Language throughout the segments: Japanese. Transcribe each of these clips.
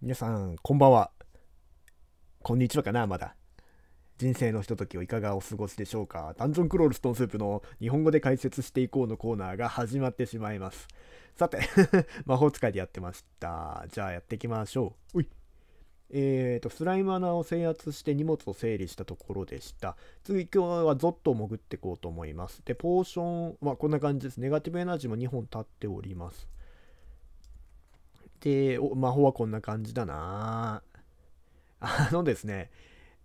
皆さん、こんばんは。こんにちはかな、まだ。人生のひとときをいかがお過ごしでしょうか。ダンジョンクロールストーンスープの日本語で解説していこうのコーナーが始まってしまいます。さて 魔法使いでやってました。じゃあやっていきましょう。ういえーと、スライム穴を制圧して荷物を整理したところでした。次、今日はゾッと潜っていこうと思います。で、ポーションはこんな感じです。ネガティブエナジーも2本立っております。て、お魔法はこんな感じだなあのですね、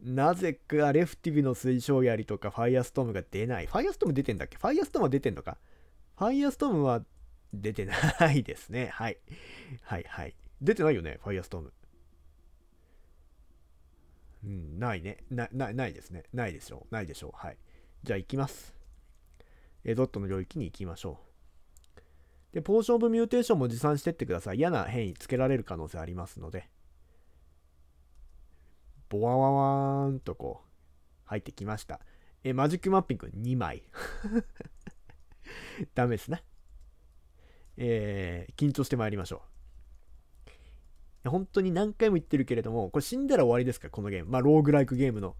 なぜかレフティブの推奨槍とかファイアストームが出ない。ファイアストーム出てんだっけファイアストームは出てんのかファイアストームは出てないですね。はい。はいはい。出てないよね、ファイアストーム。うん、ないね。な、なないですね。ないでしょう。ないでしょう。はい。じゃあ行きます。え、ドットの領域に行きましょう。で、ポーションオブミューテーションも持参してってください。嫌な変異つけられる可能性ありますので。ボワワワーンとこう、入ってきました。え、マジックマッピング2枚。ダメですね。えー、緊張してまいりましょう。本当に何回も言ってるけれども、これ死んだら終わりですから、このゲーム。まあ、ローグライクゲームの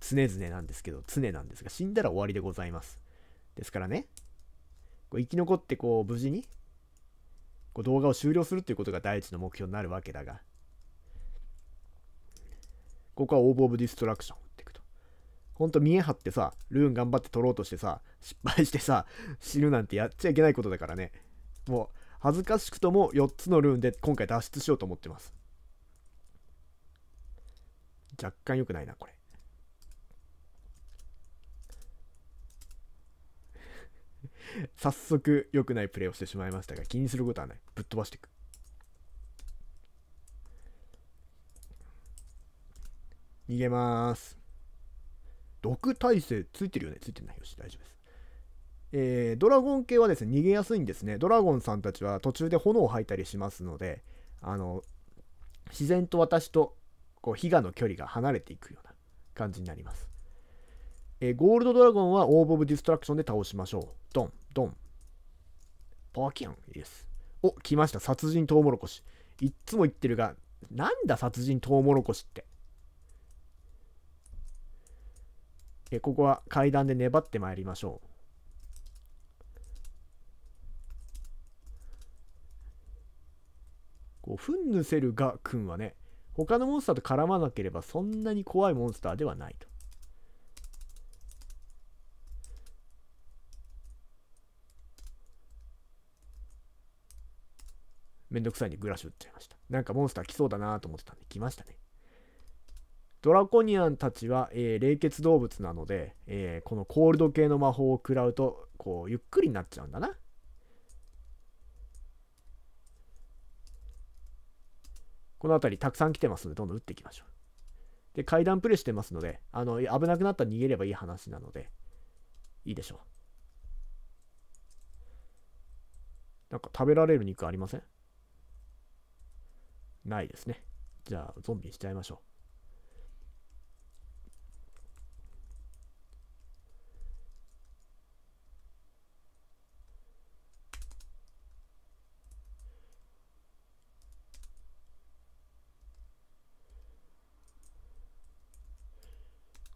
常々なんですけど、常なんですが、死んだら終わりでございます。ですからね、こう生き残ってこう無事にこう動画を終了するということが第一の目標になるわけだがここはオーブ・オブ・ディストラクション打っていくとほんと見え張ってさルーン頑張って取ろうとしてさ失敗してさ死ぬなんてやっちゃいけないことだからねもう恥ずかしくとも4つのルーンで今回脱出しようと思ってます若干良くないなこれ早速良くないプレーをしてしまいましたが気にすることはないぶっ飛ばしていく逃げます毒耐性ついてるよねついてないよし大丈夫ですえー、ドラゴン系はですね逃げやすいんですねドラゴンさんたちは途中で炎を吐いたりしますのであの自然と私とこう飛騨の距離が離れていくような感じになりますえー、ゴールドドラゴンはオーブ・オブ・ディストラクションで倒しましょう。ドン、ドン。パキャン、イエス。お、来ました。殺人トウモロコシ。いっつも言ってるが、なんだ殺人トウモロコシって。え、ここは階段で粘ってまいりましょう。こう、ふんぬせるが君はね、他のモンスターと絡まなければそんなに怖いモンスターではないと。めんどくさいんでグラッシュ打っちゃいました。なんかモンスター来そうだなと思ってたんで来ましたね。ドラコニアンたちは、えー、冷血動物なので、えー、このコールド系の魔法を食らうと、こう、ゆっくりになっちゃうんだな。この辺りたくさん来てますので、どんどん打っていきましょう。で、階段プレイしてますので、あの、危なくなったら逃げればいい話なので、いいでしょう。なんか食べられる肉ありませんないですね。じゃあ、ゾンビにしちゃいましょう。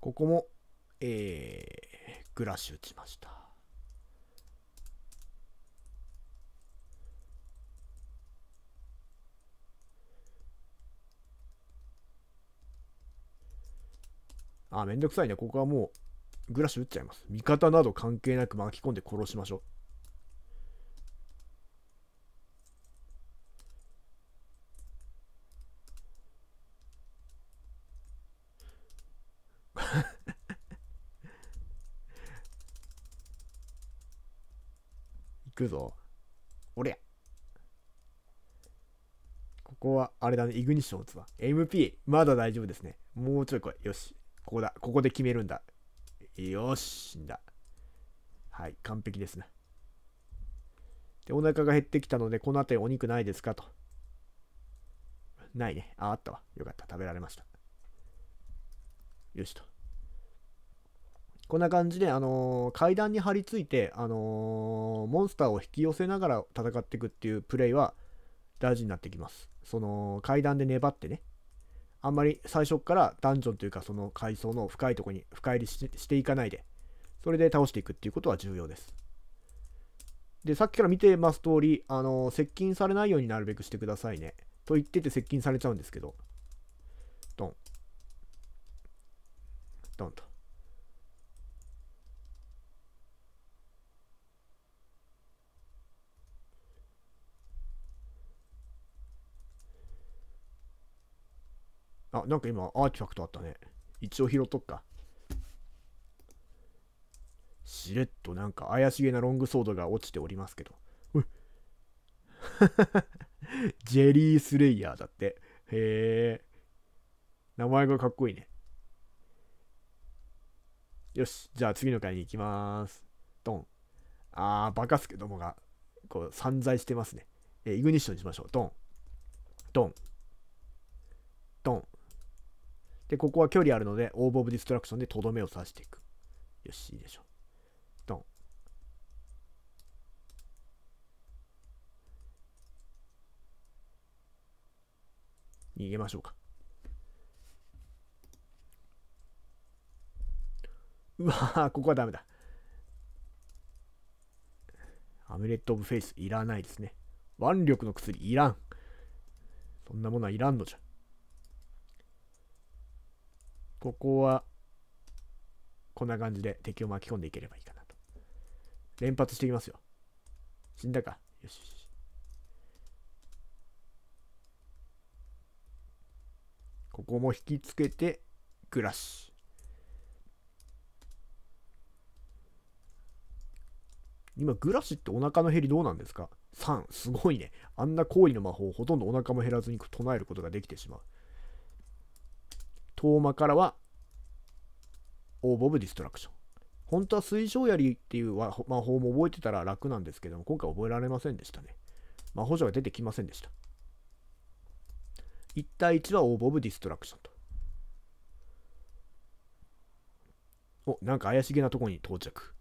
ここも、えー、グラッシュ打ちました。あ、めんどくさいね。ここはもう、グラッシュ打っちゃいます。味方など関係なく巻き込んで殺しましょう。行くぞ。俺や。ここは、あれだね、イグニッション打つわ。MP、まだ大丈夫ですね。もうちょい来い。よし。ここだ。ここで決めるんだ。よし、んだ。はい、完璧ですね。で、お腹が減ってきたので、この辺りお肉ないですかと。ないね。あ、あったわ。よかった。食べられました。よしと。こんな感じで、あのー、階段に張り付いて、あのー、モンスターを引き寄せながら戦っていくっていうプレイは大事になってきます。その階段で粘ってね、あんまり最初からダンジョンというかその階層の深いとこに深入りしていかないでそれで倒していくっていうことは重要ですでさっきから見てます通りあの接近されないようになるべくしてくださいねと言ってて接近されちゃうんですけどドンドンとあ、なんか今、アーティファクトあったね。一応拾っとくか。しれっとなんか怪しげなロングソードが落ちておりますけど。ジェリースレイヤーだって。へえ。名前がかっこいいね。よし、じゃあ次の回に行きます。ドン。あー、バカすけどもが、こう、散在してますね。えイグニッションにしましょう。ドン。ドン。ドン。で、ここは距離あるので、オーブ・オブ・ディストラクションでとどめを刺していく。よし、いいでしょう。ドン。逃げましょうか。うわここはダメだ。アミュレット・オブ・フェイスいらないですね。腕力の薬いらん。そんなものはいらんのじゃ。ここは、こんな感じで敵を巻き込んでいければいいかなと。連発していきますよ。死んだか。よしよし。ここも引きつけて、グラッシュ。今、グラシってお腹の減りどうなんですか ?3、すごいね。あんな行為の魔法、ほとんどお腹も減らずに唱えることができてしまう。相馬からはオーブ・オブ・ディストラクション。本当は水晶槍っていう魔法も覚えてたら楽なんですけども、今回覚えられませんでしたね。魔法書が出てきませんでした。1対1はオーブ・オブ・ディストラクションと。お、なんか怪しげなとこに到着。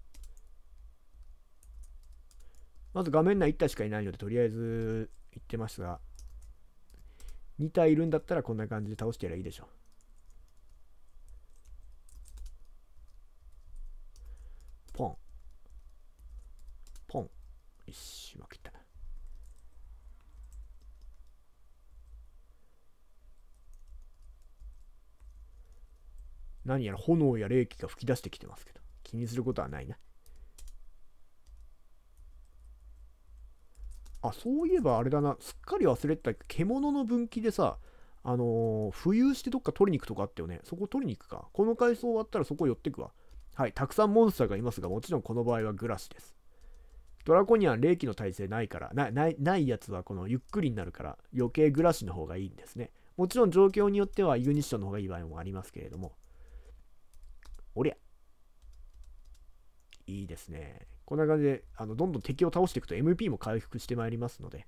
まず画面内1体しかいないので、とりあえず行ってますが、2体いるんだったらこんな感じで倒してやればいいでしょう。ポン。ポン。一し、負けた。何やら炎や冷気が噴き出してきてますけど、気にすることはないな。あ、そういえばあれだな、すっかり忘れてた獣の分岐でさ、あのー、浮遊してどっか取りに行くとかあったよね。そこ取りに行くか。この階層終わったらそこ寄ってくわ。はい、たくさんモンスターがいますが、もちろんこの場合はグラシです。ドラコニアン霊気の耐性ないから、なないないやつはこのゆっくりになるから余計グラシの方がいいんですね。もちろん状況によってはユニッションの方がいい場合もありますけれども。おりゃ。いいですね。こんな感じで、あのどんどん敵を倒していくと MP も回復してまいりますので、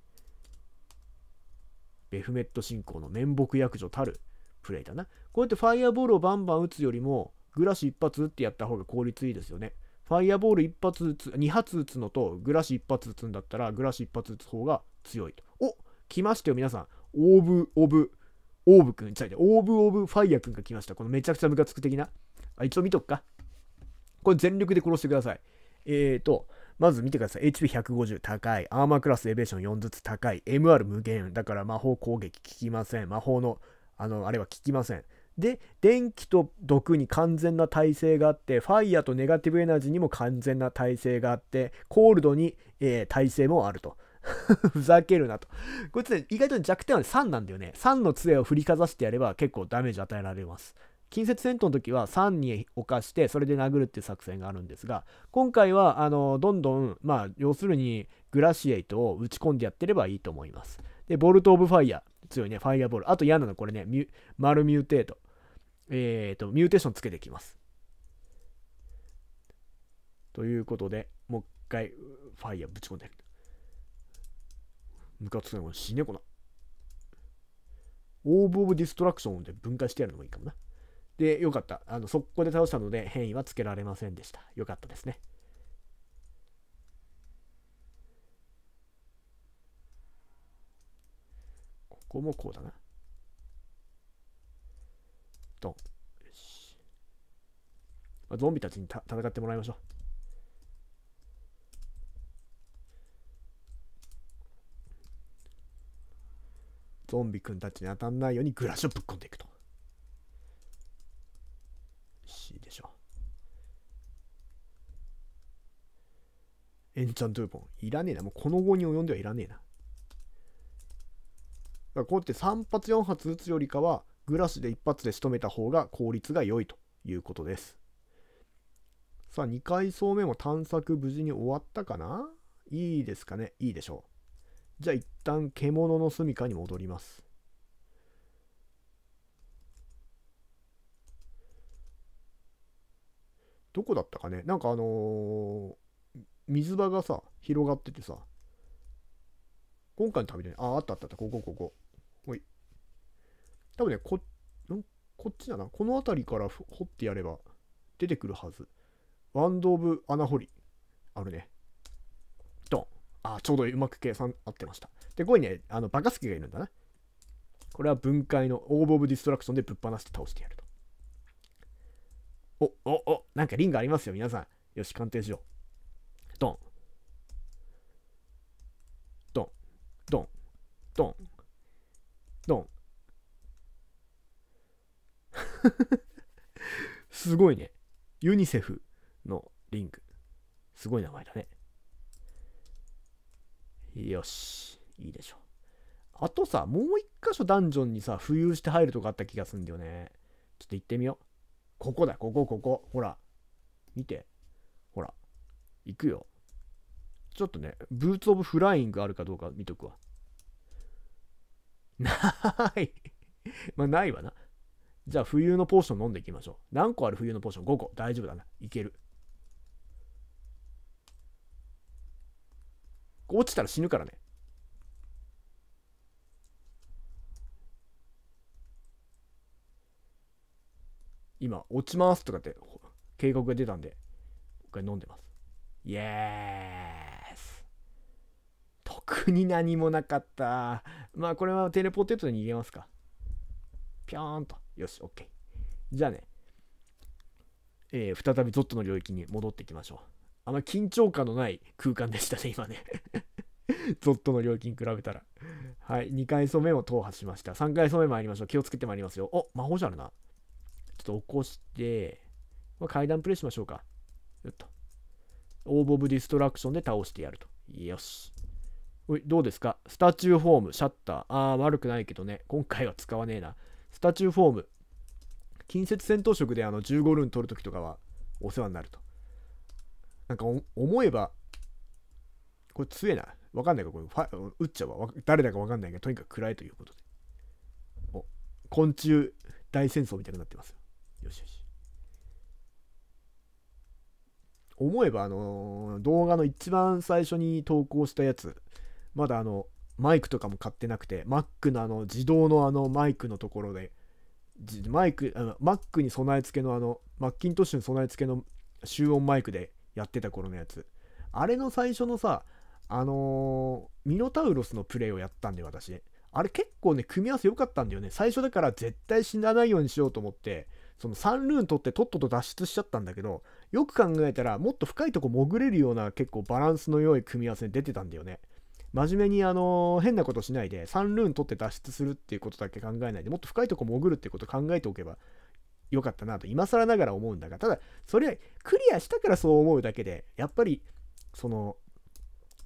ベフメット進行の面目役所たるプレイだな。こうやってファイアボールをバンバン打つよりも、グラス1発ってやった方が効率いいですよね。ファイアボール1発撃つ、2発撃つのとグラス1発撃つんだったら、グラス1発撃つ方が強いと。お来ましたよ、皆さん。オーブ、オブ、オーブくん、違う違オーブ、オブ、ファイアくんが来ました。このめちゃくちゃムカつく的な。あ、一応見とくか。これ全力で殺してください。えーと、まず見てください。HP150 高い。アーマークラスエベーション4ずつ高い。MR 無限。だから魔法攻撃効きません。魔法の、あの、あれは効きません。で電気と毒に完全な耐性があってファイヤーとネガティブエナジーにも完全な耐性があってコールドに、えー、耐性もあると ふざけるなとこいつね意外と弱点は3なんだよね3の杖を振りかざしてやれば結構ダメージ与えられます近接戦闘の時は3に侵してそれで殴るっていう作戦があるんですが今回はあのどんどんまあ要するにグラシエイトを打ち込んでやってればいいと思いますでボルト・オブ・ファイヤー強いねファイヤーボールあと嫌なのこれねマル・ミューテートえっ、ー、と、ミューテーションつけていきます。ということで、もう一回、ファイヤーぶち込んで。ムカつくのも死ねこな。オーブ・オブ・ディストラクションで分解してやるのもいいかもな。で、よかった。あの、速攻で倒したので変異はつけられませんでした。よかったですね。ここもこうだな。トン。よし。まあ、ゾンビたちにた戦ってもらいましょう。ゾンビくんたちに当たんないようにグラスをぶっ込んでいくと。いいでしょエンチャントゥーボン。いらねえな。もうこの後に及んではいらねえな。こうやって3発4発撃つよりかは、グラスで一発で仕留めた方が効率が良いということです。さあ、2階層目も探索無事に終わったかないいですかねいいでしょう。じゃあ一旦獣の住処に戻ります。どこだったかねなんかあのー、水場がさ、広がっててさ、今回の旅で、あ、あったあったあった、ここここ。ほい。多分ね、こ、こっちだな。この辺りから掘ってやれば出てくるはず。ワンド・オブ・穴掘り。あるね。ドン。あ、ちょうどうまく計算合ってました。で、ここにね、あの、バカスケがいるんだな。これは分解のオーブ・オブ・ディストラクションでぶっ放して倒してやると。お、お、お、なんかリンがありますよ、皆さん。よし、鑑定しよう。ドン。ドン。ドン。ドン。ドン。すごいね。ユニセフのリング。すごい名前だね。よし。いいでしょう。あとさ、もう一箇所ダンジョンにさ、浮遊して入るとこあった気がすんだよね。ちょっと行ってみよう。ここだ、ここ、ここ。ほら。見て。ほら。行くよ。ちょっとね、ブーツオブフライングあるかどうか見とくわ。ない まあ、ないわな。じゃあ冬のポーション飲んでいきましょう。何個ある冬のポーション ?5 個。大丈夫だな。いける。落ちたら死ぬからね。今、落ちますとかって警告が出たんで、一回飲んでます。イエース特に何もなかった。まあ、これはテレポテトに逃げますか。ぴょーんと。よし、OK。じゃあね、えー、再びゾットの領域に戻っていきましょう。あんま緊張感のない空間でしたね、今ね。ゾットの領域に比べたら。はい、2回染めを踏破しました。3回染め参りましょう。気をつけて参りますよ。お、魔法じゃあるな。ちょっと起こして、まあ、階段プレイしましょうか。よっと。オーブ・オブ・ディストラクションで倒してやると。よし。おい、どうですかスタチューフォーム、シャッター。あー、悪くないけどね。今回は使わねえな。スタチューフォーム近接戦闘職であの15ルーン取るときとかはお世話になるとなんか思えばこれ強えなわかんないかこれ撃っちゃうわ誰だかわかんないけどとにかく暗いということでお昆虫大戦争みたいになってますよよしよし思えばあのー、動画の一番最初に投稿したやつまだあのマイクとかも買ってなくて、Mac のあの自動のあのマイクのところで、マイク、あの Mac に備え付けのあの、マッキントッシュに備え付けの集音マイクでやってた頃のやつ。あれの最初のさ、あのー、ミノタウロスのプレイをやったんで私。あれ結構ね、組み合わせ良かったんだよね。最初だから絶対死なないようにしようと思って、そのサンルーン取ってとっとと脱出しちゃったんだけど、よく考えたらもっと深いとこ潜れるような結構バランスの良い組み合わせに出てたんだよね。真面目にあの変なことしないで3ルーン取って脱出するっていうことだけ考えないでもっと深いとこ潜るってこと考えておけばよかったなと今更ながら思うんだがただそれクリアしたからそう思うだけでやっぱりその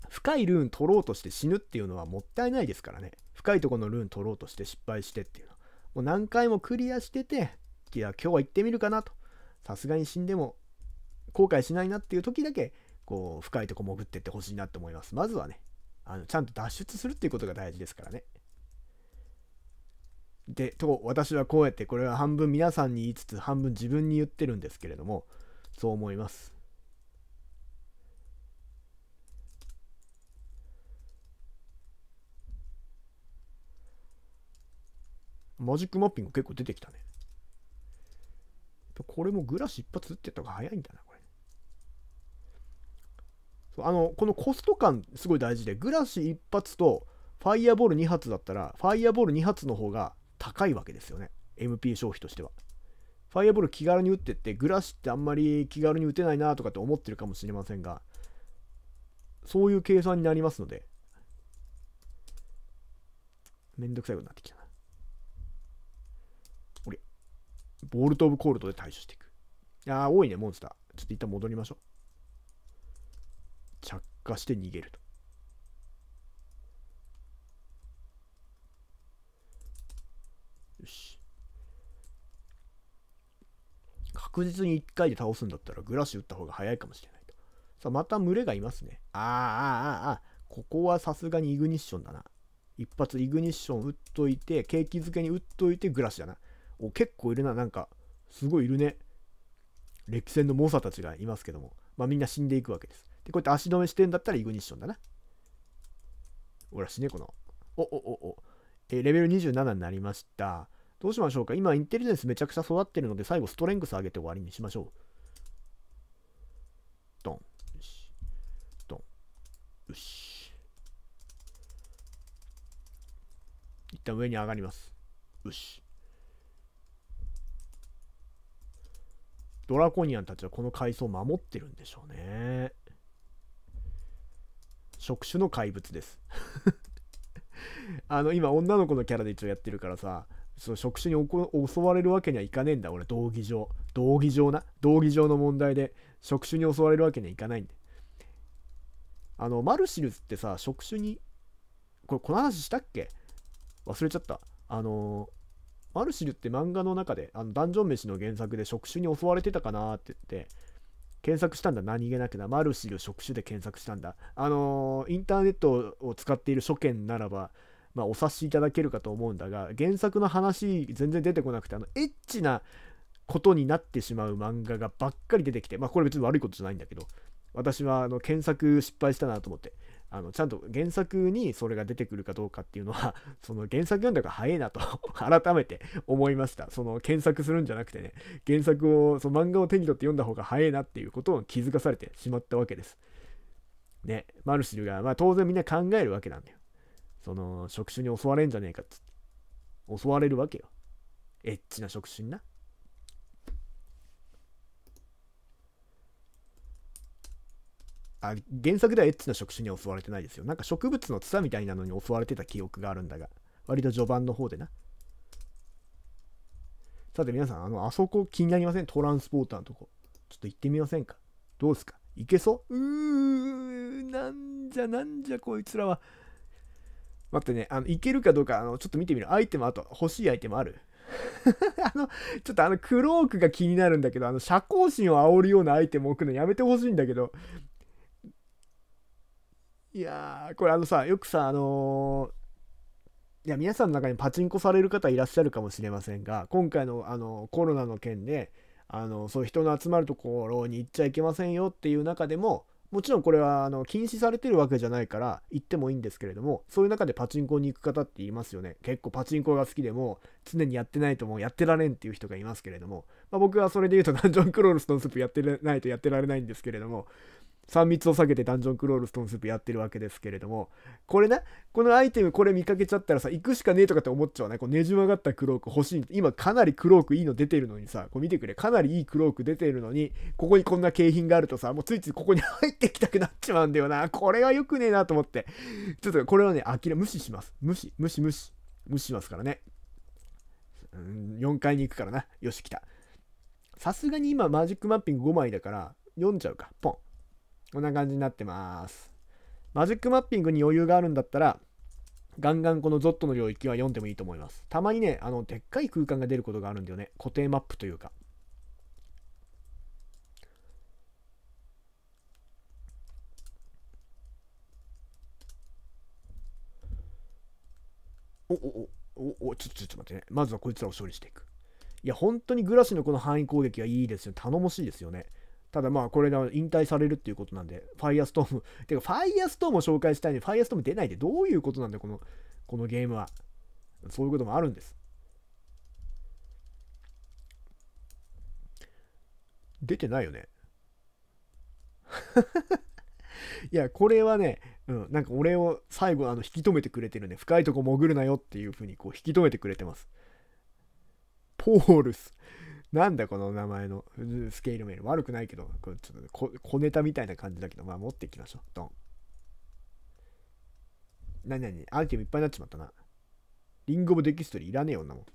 深いルーン取ろうとして死ぬっていうのはもったいないですからね深いとこのルーン取ろうとして失敗してっていうのもう何回もクリアしてていや今日は行ってみるかなとさすがに死んでも後悔しないなっていう時だけこう深いとこ潜ってってほしいなって思いますまずはねあのちゃんと脱出するっていうことが大事ですからね。でと私はこうやってこれは半分皆さんに言いつつ半分自分に言ってるんですけれどもそう思います。マジックマッピング結構出てきたね。これもグラス一発打ってた方が早いんだな。あのこのコスト感すごい大事でグラシ1発とファイアボール2発だったらファイアボール2発の方が高いわけですよね MP 消費としてはファイアボール気軽に打ってってグラシってあんまり気軽に打てないなとかって思ってるかもしれませんがそういう計算になりますのでめんどくさいことになってきたな俺ボルト・オブ・コールドで対処していくああ多いねモンスターちょっと一旦戻りましょう着火して逃げると。よし。確実に1回で倒すんだったらグラッシュ打った方が早いかもしれないと。さあ、また群れがいますね。ああ、ああ、ああ、ここはさすがにイグニッションだな。一発イグニッション打っといて、景気づけに打っといてグラッシュだな。お、結構いるな。なんか、すごいいるね。歴戦の猛者たちがいますけども、まあみんな死んでいくわけです。で、こうやって足止めしてんだったらイグニッションだな。おらしね、この。おおおお。えレベル27になりました。どうしましょうか今、インテリジェンスめちゃくちゃ育ってるので、最後、ストレングス上げて終わりにしましょう。ドン。よし。ドン。よし。一旦上に上がります。よし。ドラコニアンたちはこの階層を守ってるんでしょうね。触手の怪物です あの今女の子のキャラで一応やってるからさその職種に襲われるわけにはいかねえんだ俺道義上道義上な道義上の問題で職種に襲われるわけにはいかないんであのマルシルズってさ職種にこれこの話したっけ忘れちゃったあのマルシルって漫画の中であのダンジョン飯の原作で職種に襲われてたかなって言って検索したんだ何気なくなマルシル職種で検索したんだあのー、インターネットを使っている書見ならば、まあ、お察しいただけるかと思うんだが原作の話全然出てこなくてあのエッチなことになってしまう漫画がばっかり出てきてまあこれ別に悪いことじゃないんだけど私はあの検索失敗したなと思ってあのちゃんと原作にそれが出てくるかどうかっていうのは その原作読んだ方が早いなと 改めて思いましたその検索するんじゃなくてね原作をその漫画を手に取って読んだ方が早いなっていうことを気づかされてしまったわけですねマルシルが、まあ、当然みんな考えるわけなんだよその職種に襲われんじゃねえかっつって襲われるわけよエッチな職種になあ原作ではエッチな触手に襲われてないですよなんか植物の草みたいなのに襲われてた記憶があるんだが割と序盤の方でなさて皆さんあのあそこ気になりませんトランスポーターのとこちょっと行ってみませんかどうですか行けそううーなんじゃなんじゃこいつらは待ってねあの行けるかどうかあのちょっと見てみるアイテムあと欲しいアイテムある あの、ちょっとあのクロークが気になるんだけど、あの、社交心を煽るようなアイテムを置くのやめてほしいんだけど、いやー、これあのさ、よくさ、あのー、いや、皆さんの中にパチンコされる方いらっしゃるかもしれませんが、今回のあのコロナの件で、あのそういう人の集まるところに行っちゃいけませんよっていう中でも、もちろんこれはあの禁止されてるわけじゃないから行ってもいいんですけれども、そういう中でパチンコに行く方っていますよね。結構パチンコが好きでも常にやってないともうやってられんっていう人がいますけれども、まあ、僕はそれで言うとダンジョンクロールスのスープやってないとやってられないんですけれども、3密を避けてダンジョンクロールストーンスープやってるわけですけれども、これね、このアイテムこれ見かけちゃったらさ、行くしかねえとかって思っちゃうね。こうねじ曲がったクローク欲しい。今かなりクロークいいの出てるのにさ、こう見てくれ。かなりいいクローク出てるのに、ここにこんな景品があるとさ、もうついついここに入ってきたくなっちまうんだよな。これは良くねえなと思って。ちょっとこれはね、諦め、無視します。無視、無視、無視。無視しますからね。うん、4階に行くからな。よし、来た。さすがに今マジックマッピング5枚だから、読んじゃうか。ポン。こんな感じになってます。マジックマッピングに余裕があるんだったら、ガンガンこのゾットの領域は読んでもいいと思います。たまにね、あの、でっかい空間が出ることがあるんだよね。固定マップというか。おおおおちょっとちょっと待ってね。まずはこいつらを処理していく。いや、本当にグラシのこの範囲攻撃はいいですよ。頼もしいですよね。ただまあこれが引退されるっていうことなんで、ファイアストーム てかファイアストームを紹介したいのに、ファイアストーム出ないでどういうことなんだよ、この、このゲームは。そういうこともあるんです。出てないよね。いや、これはね、うん、なんか俺を最後あの引き止めてくれてるね。深いとこ潜るなよっていうふうにこう引き止めてくれてます。ポールス。なんだこの名前のスケールメール。悪くないけど、こちょっと小小ネタみたいな感じだけど、まあ持っていきましょう。ドン。なになにアイテムいっぱいになっちまったな。リンゴもデキストリーいらねえよ、女も。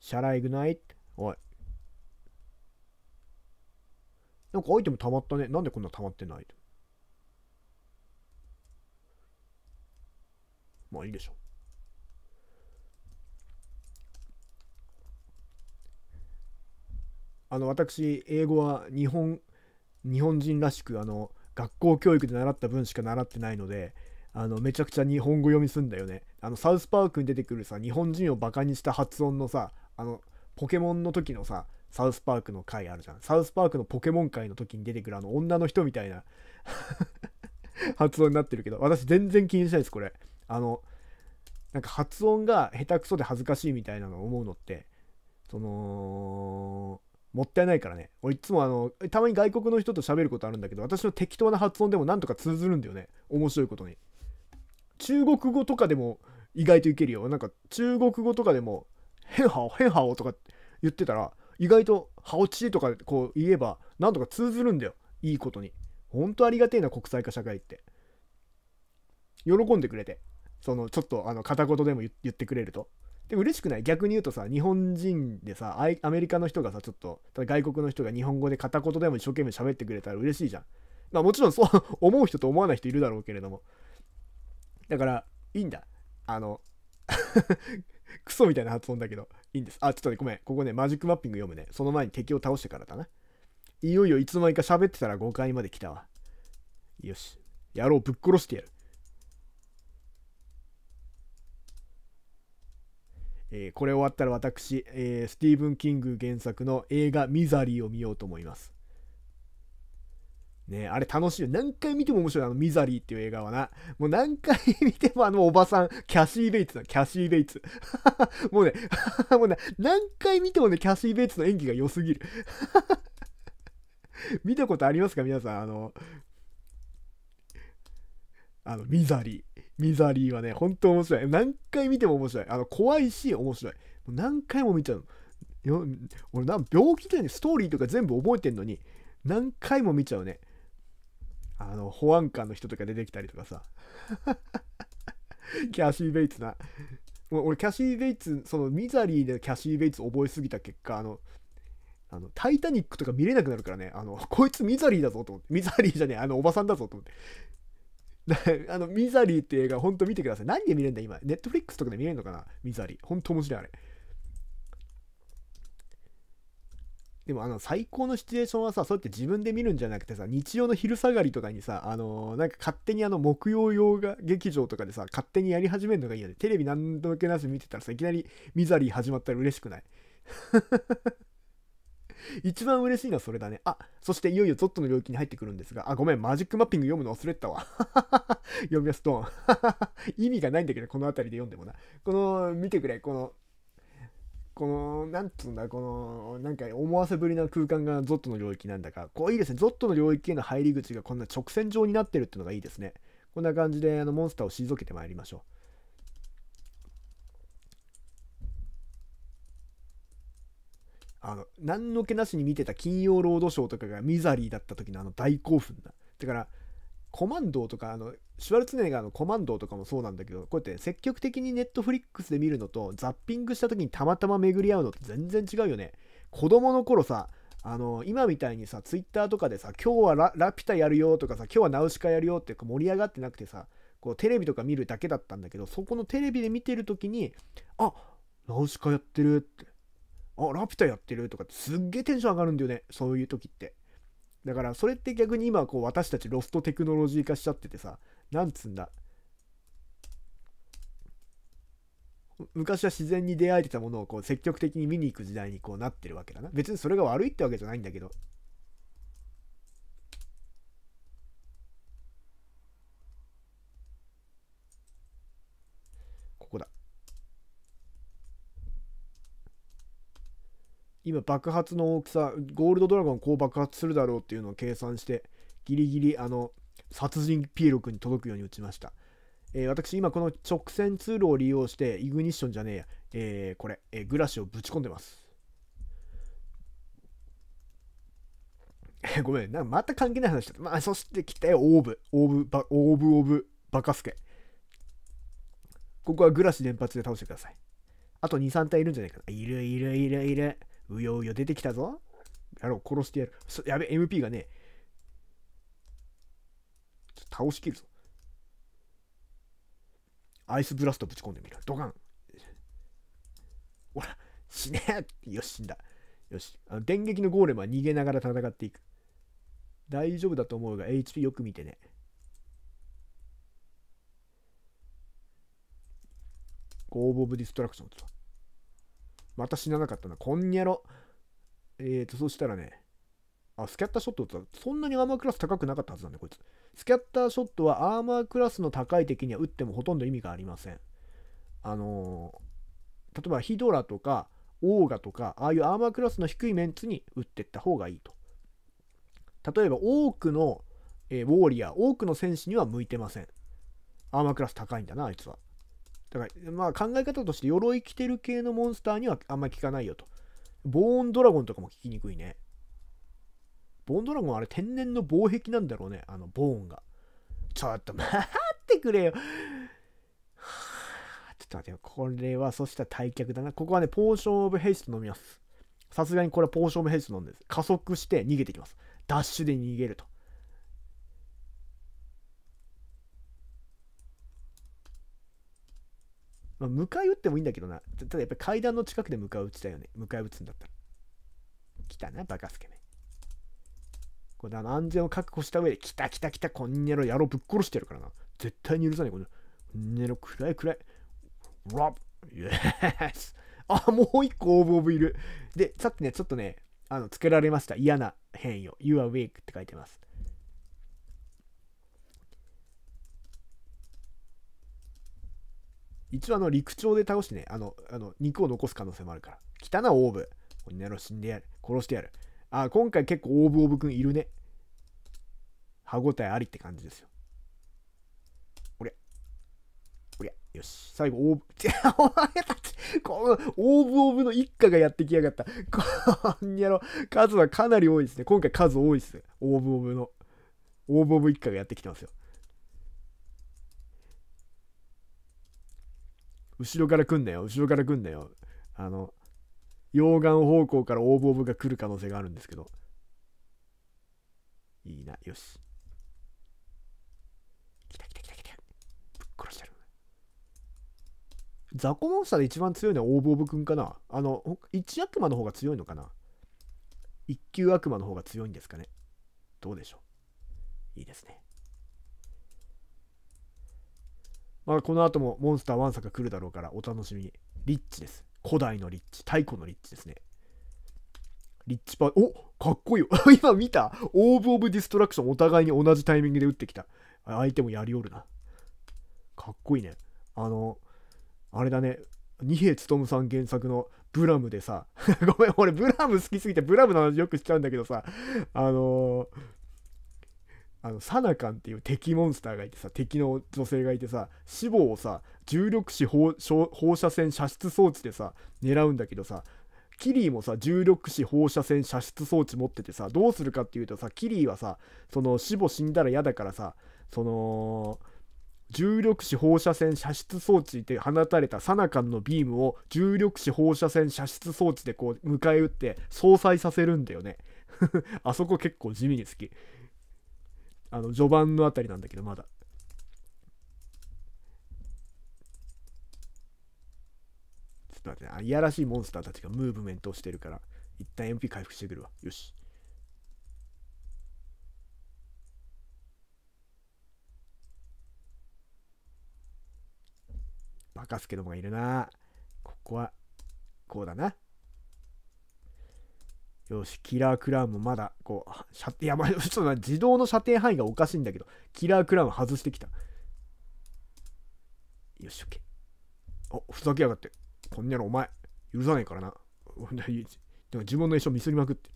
シャライグナイトおい。なんかアイテム溜まったね。なんでこんな溜まってないまあいいでしょ。あの私英語は日本日本人らしくあの学校教育で習った分しか習ってないのであのめちゃくちゃ日本語読みすんだよねあのサウスパークに出てくるさ日本人をバカにした発音のさあのポケモンの時のさサウスパークの回あるじゃんサウスパークのポケモン回の時に出てくるあの女の人みたいな 発音になってるけど私全然気にしないですこれあのなんか発音が下手くそで恥ずかしいみたいなのを思うのってそのもったいないからね。俺いつもあの、たまに外国の人と喋ることあるんだけど、私の適当な発音でもなんとか通ずるんだよね。面白いことに。中国語とかでも意外といけるよ。なんか中国語とかでも、ヘンハオ、ヘンハオとか言ってたら、意外とハオチーとかこう言えば、なんとか通ずるんだよ。いいことに。ほんとありがてえな、国際化社会って。喜んでくれて。その、ちょっとあの、片言でも言ってくれると。でも嬉しくない逆に言うとさ、日本人でさ、アメリカの人がさ、ちょっと、外国の人が日本語で片言でも一生懸命喋ってくれたら嬉しいじゃん。まあもちろんそう 思う人と思わない人いるだろうけれども。だから、いいんだ。あの クソみたいな発音だけど、いいんです。あ、ちょっとね、ごめん。ここね、マジックマッピング読むね。その前に敵を倒してからだな。いよいよいつの間にか喋ってたら5階まで来たわ。よし。やろう、ぶっ殺してやる。えー、これ終わったら私、えー、スティーブン・キング原作の映画「ミザリー」を見ようと思います。ねあれ楽しい。よ。何回見ても面白い。あの、ミザリーっていう映画はな。もう何回見てもあのおばさん、キャシー・ベイツだ。キャシー・ベイツ。もうね、もうね、何回見てもね、キャシー・ベイツの演技が良すぎる。見たことありますか皆さん。あの、あの、ミザリー。ミザリーはね、ほんと面白い。何回見ても面白い。あの、怖いし、面白い。何回も見ちゃうの。俺な、病気だよね。ストーリーとか全部覚えてんのに、何回も見ちゃうね。あの、保安官の人とか出てきたりとかさ。キャシー・ベイツな。俺、キャシー・ベイツ、その、ミザリーでキャシー・ベイツ覚えすぎた結果、あの、あの、タイタニックとか見れなくなるからね、あの、こいつミザリーだぞと思って、ミザリーじゃねえ、あの、おばさんだぞと思って、あの、ミザリーって映画、ほんと見てください。何で見れるんだ、今。ネットフリックスとかで見れるのかなミザリー。ほんと面白い、あれ。でもあの最高のシチュエーションはさそうやって自分で見るんじゃなくてさ日曜の昼下がりとかにさあのー、なんか勝手にあの木曜洋画劇場とかでさ勝手にやり始めるのがいいよねテレビ何度けくなし見てたらさいきなり「ミザリー」始まったら嬉しくない 一番嬉しいのはそれだね。あ、そしていよいよゾットの領域に入ってくるんですが、あ、ごめん、マジックマッピング読むの忘れてたわ。読みやすとん。意味がないんだけど、この辺りで読んでもな。この、見てくれ、この、この、なんつうんだ、この、なんか思わせぶりな空間がゾットの領域なんだか、こういいですね。ゾットの領域への入り口がこんな直線状になってるっていうのがいいですね。こんな感じで、あの、モンスターを退けてまいりましょう。あの、何の気なしに見てた金曜ロードショーとかがミザリーだった時のあの大興奮な。だから、コマンドとか、あの、シュワルツネガーのコマンドとかもそうなんだけど、こうやって積極的にネットフリックスで見るのと、ザッピングした時にたまたま巡り合うのって全然違うよね。子供の頃さ、あの、今みたいにさ、ツイッターとかでさ、今日はラピュタやるよとかさ、今日はナウシカやるよって盛り上がってなくてさ、こうテレビとか見るだけだったんだけど、そこのテレビで見てる時に、あナウシカやってるって、あ、ラピュタやってるとかってすっげえテンション上がるんだよね。そういう時って。だからそれって逆に今こう私たちロストテクノロジー化しちゃっててさ、なんつんだ。昔は自然に出会えてたものをこう積極的に見に行く時代にこうなってるわけだな。別にそれが悪いってわけじゃないんだけど。今爆発の大きさゴールドドラゴンこう爆発するだろうっていうのを計算してギリギリあの殺人ピエロ君に届くように打ちました、えー、私今この直線通路を利用してイグニッションじゃねえや、えー、これ、えー、グラシをぶち込んでます ごめんなんかまた関係ない話だまあそして来たよオーブオーブオーブオーブバカスケここはグラシ連発で倒してくださいあと2、3体いるんじゃないかな。いるいるいるいる。うようよ出てきたぞ。やろう、殺してやる。やべ、MP がね、倒しきるぞ。アイスブラストぶち込んでみる。ドカン。ほら、死ねよし、死んだ。よし。あの、電撃のゴーレムは逃げながら戦っていく。大丈夫だと思うが、HP よく見てね。ゴーブ・オブ・ディストラクションと。また死ななかったな。こんにゃろ。えーと、そしたらね、あ、スキャッターショットってそんなにアーマークラス高くなかったはずなんだ、こいつ。スキャッターショットはアーマークラスの高い敵には打ってもほとんど意味がありません。あのー、例えばヒドラとか、オーガとか、ああいうアーマークラスの低いメンツに打ってった方がいいと。例えば、多くの、えー、ウォーリアー、多くの戦士には向いてません。アーマークラス高いんだな、あいつは。だから、まあ考え方として鎧着てる系のモンスターにはあんまり効かないよと。ボーンドラゴンとかも効きにくいね。ボーンドラゴンあれ天然の防壁なんだろうね。あの、ボーンが。ちょっと待ってくれよ。ちょっと待ってよ。これはそしたら退却だな。ここはね、ポーションオブヘイスト飲みます。さすがにこれはポーションオブヘイスト飲んで加速して逃げてきます。ダッシュで逃げると。まあ、迎え撃ってもいいんだけどな。ただやっぱり階段の近くで迎え撃ちだよね。迎え撃つんだったら。来たな、バカスケめ。これあの安全を確保した上で、来た来た来た、こんにゃろ野郎ぶっ殺してやるからな。絶対に許さない、この。こんにゃろ暗い暗い。ロブイエスあ、もう一個オーブオブいる。で、さっきね、ちょっとね、あの、つけられました。嫌な変よ。You are w e a k って書いてます。一応あの陸上で倒してね、あの、あの肉を残す可能性もあるから。汚なオーブ。こんなの死んでやる。殺してやる。あ、今回結構オーブオブくんいるね。歯応えありって感じですよ。おりゃ。おりゃ。よし。最後、オーブ。お前たち、この、オーブオブの一家がやってきやがった。こんにゃろ。数はかなり多いですね。今回数多いです。オーブオブの。オーブオブ一家がやってきてますよ。後ろから来んなよ、後ろから来んなよ。あの、溶岩方向からオーブオブが来る可能性があるんですけど。いいな、よし。来た来た来た来た。ぶっ殺してる。雑魚モンスターで一番強いのはオーブオブくんかなあの、一悪魔の方が強いのかな一級悪魔の方が強いんですかねどうでしょういいですね。まあ、この後もモンスターワンサが来るだろうからお楽しみに。リッチです。古代のリッチ。太古のリッチですね。リッチパー、おかっこいいよ。今見たオーブ・オブ・ディストラクションお互いに同じタイミングで打ってきた。相手もやりおるな。かっこいいね。あの、あれだね。二平勉さん原作のブラムでさ、ごめん、俺ブラム好きすぎてブラムの話よくしちゃうんだけどさ、あのー、あのサナカンっていう敵モンスターがいてさ敵の女性がいてさ死亡をさ重力子放射線射出装置でさ狙うんだけどさキリーもさ重力子放射線射出装置持っててさどうするかっていうとさキリーはさその死亡死んだら嫌だからさその重力子放射線射出装置で放たれたサナカンのビームを重力子放射線射出装置でこう迎え撃って相殺させるんだよね あそこ結構地味に好きあの序盤のあたりなんだけどまだちょっと待ってあいやらしいモンスターたちがムーブメントをしてるから一旦 MP 回復してくるわよしバカすけどもがいるなここはこうだなよし、キラークラウンもまだ、こう、射程、やばい、ちょっと自動の射程範囲がおかしいんだけど、キラークラウン外してきた。よし、OK。あ、ふざけやがって。こんにゃのお前、許さないからな。でも自分の衣装ミスりまくって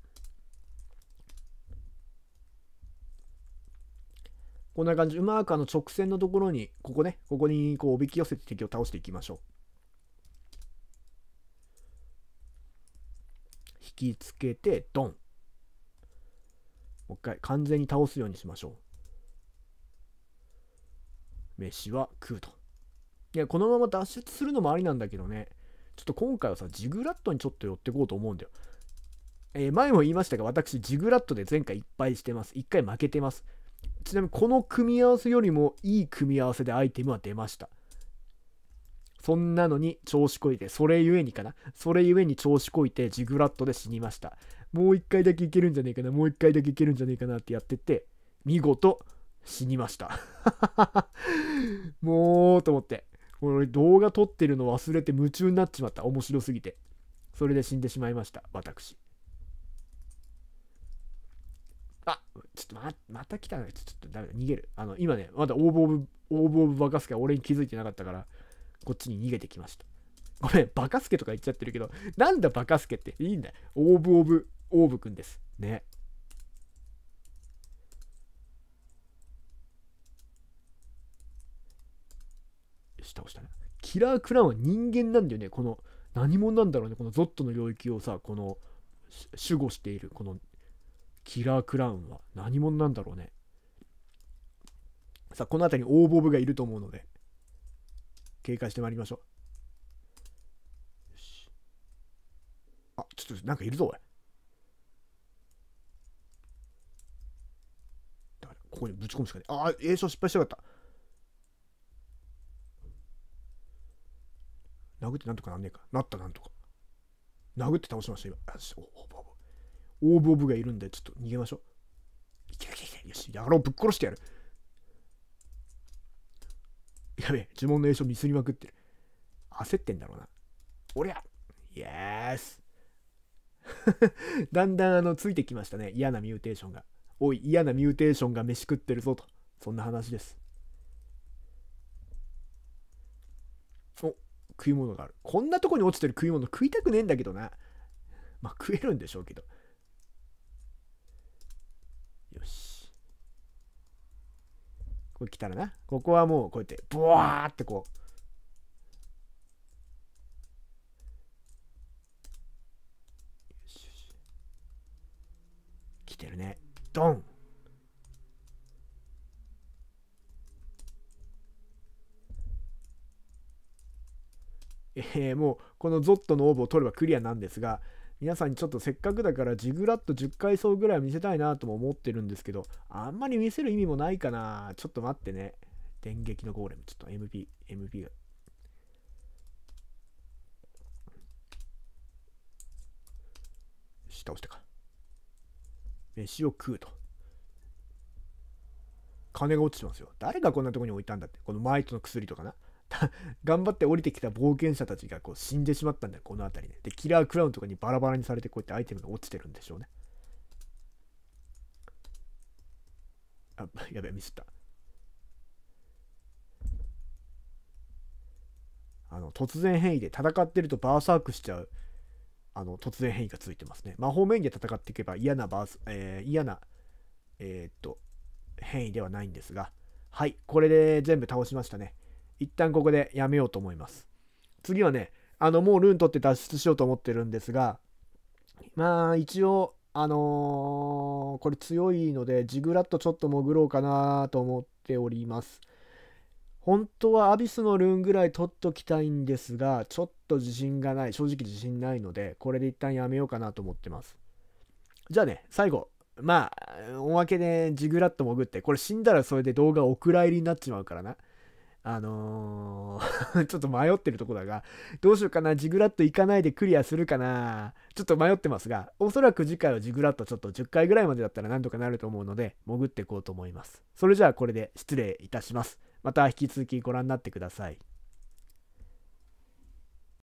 こんな感じ、うまくあの直線のところに、ここね、ここにこうおびき寄せて敵を倒していきましょう。引きつけてドンもう一回完全に倒すようにしましょう飯は食うといやこのまま脱出するのもありなんだけどねちょっと今回はさジグラットにちょっと寄ってこうと思うんだよえー、前も言いましたが私ジグラットで前回いっぱいしてます1回負けてますちなみにこの組み合わせよりもいい組み合わせでアイテムは出ましたそんなのに調子こいて、それゆえにかな。それゆえに調子こいて、ジグラットで死にました。もう一回だけいけるんじゃねえかな、もう一回だけいけるんじゃねえかなってやってて、見事、死にました。もう、と思って。俺、動画撮ってるの忘れて夢中になっちまった。面白すぎて。それで死んでしまいました、私。あ、ちょっとま、また来たな。ちょっとダメだ、逃げる。あの、今ね、まだオーブ・オブ・オーブ・オブ・バカスカ俺に気づいてなかったから、こっちに逃げてきました。ごめん、バカスケとか言っちゃってるけど、なんだバカスケっていいんだよ。オーブオブ、オーブくんです。ね。倒したね。キラークラウンは人間なんだよね。この、何者なんだろうね。このゾットの領域をさ、この、守護している、この、キラークラウンは何者なんだろうね。さあ、この辺りにオーボブがいると思うので、警戒してまいりましょう。し。あ、ちょっと、なんかいるぞ、おい。だから、ここにぶち込むしかない。ああ、栄唱失敗しちかった。殴ってなんとかなんねえか。なった、なんとか。殴って倒しました、今。よし、おおおおぼ。オーブオブがいるんで、ちょっと逃げましょう。いけいけいけ。よし、やろうぶっ殺してやる。やべえ、呪文の栄唱ミスりまくってる。焦ってんだろうな。おりゃイエースだんだんあのついてきましたね。嫌なミューテーションが。おい、嫌なミューテーションが飯食ってるぞと。そんな話です。お、食い物がある。こんなとこに落ちてる食い物食いたくねえんだけどな。まあ食えるんでしょうけど。こ来たらな。ここはもうこうやって、ブワーってこう。来てるね。ドンえー、もうこのゾットのオーブを取ればクリアなんですが、皆さんにちょっとせっかくだからジグラッと10回層ぐらい見せたいなとも思ってるんですけど、あんまり見せる意味もないかな。ちょっと待ってね。電撃のゴーレム。ちょっと MP、MP が。倒してか。飯を食うと。金が落ちてますよ。誰がこんなとこに置いたんだって。このマイトの薬とかな。頑張って降りてきた冒険者たちがこう死んでしまったんだよ、この辺りね。で、キラークラウンとかにバラバラにされて、こうやってアイテムが落ちてるんでしょうね。あ、やべえ、ミスった。あの、突然変異で戦ってるとバーサークしちゃう、あの、突然変異がついてますね。魔法面で戦っていけば嫌なバース、えー、嫌な、えー、っと、変異ではないんですが、はい、これで全部倒しましたね。一旦ここでやめようと思います。次はね、あの、もうルーン取って脱出しようと思ってるんですが、まあ、一応、あのー、これ強いので、ジグラッとちょっと潜ろうかなと思っております。本当はアビスのルーンぐらい取っときたいんですが、ちょっと自信がない、正直自信ないので、これで一旦やめようかなと思ってます。じゃあね、最後。まあ、おまけでジグラッと潜って、これ死んだらそれで動画お蔵入りになっちまうからな。あのー ちょっと迷ってるとこだが、どうしようかな、ジグラッといかないでクリアするかな、ちょっと迷ってますが、おそらく次回はジグラッとちょっと10回ぐらいまでだったらなんとかなると思うので、潜っていこうと思います。それじゃあこれで失礼いたします。また引き続きご覧になってください。